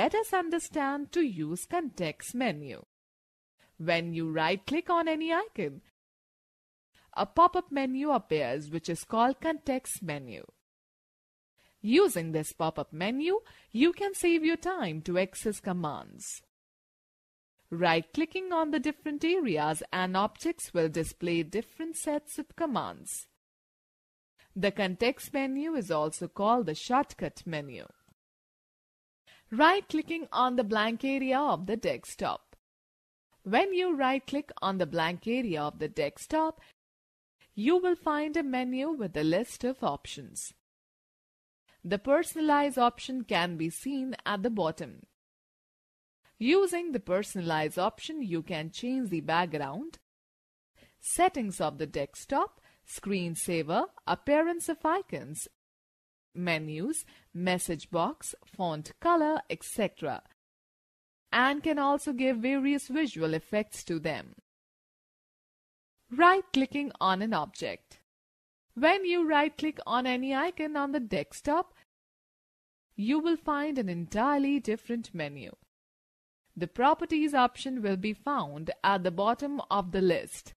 let us understand to use context menu. When you right click on any icon, a pop-up menu appears which is called context menu. Using this pop-up menu, you can save your time to access commands. Right-clicking on the different areas and objects will display different sets of commands. The context menu is also called the shortcut menu right-clicking on the blank area of the desktop. When you right-click on the blank area of the desktop, you will find a menu with a list of options. The Personalize option can be seen at the bottom. Using the Personalize option, you can change the background, settings of the desktop, screen saver, appearance of icons, menus, message box, font color, etc. and can also give various visual effects to them. Right-clicking on an object When you right-click on any icon on the desktop, you will find an entirely different menu. The Properties option will be found at the bottom of the list.